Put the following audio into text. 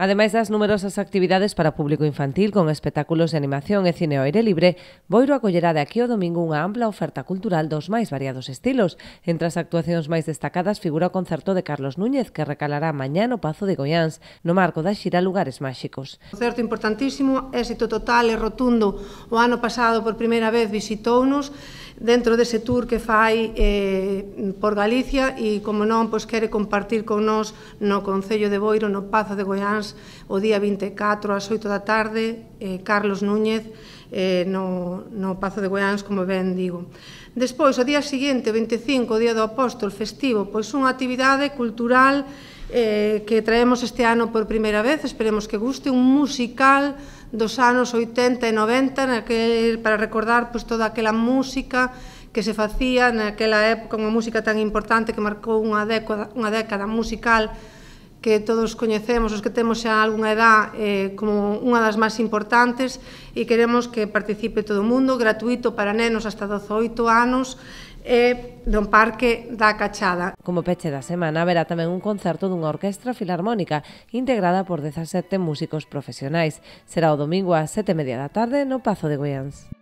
Ademais das numerosas actividades para público infantil con espectáculos de animación e cine ao aire libre, Boiro acollerá de aquí o domingo unha ampla oferta cultural dos máis variados estilos. Entre as actuacións máis destacadas figura o concerto de Carlos Núñez, que recalará mañá no Pazo de Goiáns, no marco da xira Lugares Máxicos. Concerto importantísimo, éxito total e rotundo. O ano pasado por primeira vez visitounos dentro dese tour que fai eh, por Galicia e, como non, pois quere compartir con nós no Concello de Boiro, no Pazo de Goiáns, o día 24 ás 8 da tarde, eh, Carlos Núñez, eh, no, no Pazo de Goiáns, como ben digo. Despois, o día seguinte, o 25, o día do Apóstol, festivo, pois unha actividade cultural eh, que traemos este ano por primeira vez, esperemos que guste, un musical dos anos 80 e 90 naquel, para recordar pois, toda aquela música que se facía naquela época, unha música tan importante que marcou unha década, unha década musical que todos coñecemos os que temos xa algunha edad eh, como unha das máis importantes e queremos que participe todo o mundo, gratuito para nenos hasta 18 anos e do Parque da Cachada. Como peche da semana verá tamén un concerto dunha orquestra filarmónica integrada por 17 músicos profesionais. Será o domingo ás 7:30 da tarde no Pazo de Goiáns.